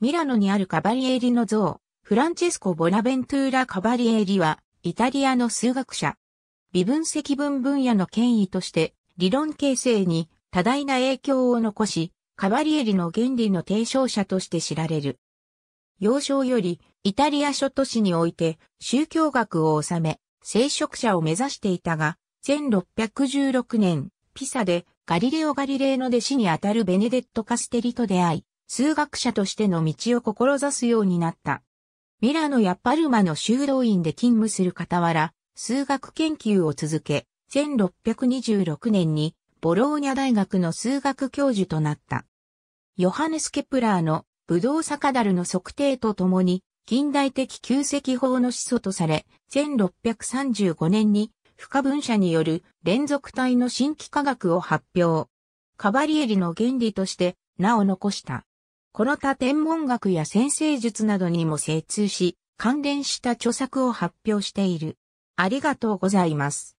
ミラノにあるカバリエリの像、フランチェスコ・ボナベントゥーラ・カバリエリは、イタリアの数学者。微分積分分野の権威として、理論形成に多大な影響を残し、カバリエリの原理の提唱者として知られる。幼少より、イタリア諸都市において、宗教学を治め、聖職者を目指していたが、1616年、ピサでガリレオ・ガリレイの弟子にあたるベネデット・カステリと出会い、数学者としての道を志すようになった。ミラノやパルマの修道院で勤務する傍ら、数学研究を続け、1626年にボローニャ大学の数学教授となった。ヨハネス・ケプラーのブドウサカダルの測定とともに、近代的旧石法の始祖とされ、1635年に不可分者による連続体の新規科学を発表。カバリエリの原理として名を残した。この他天文学や先生術などにも精通し、関連した著作を発表している。ありがとうございます。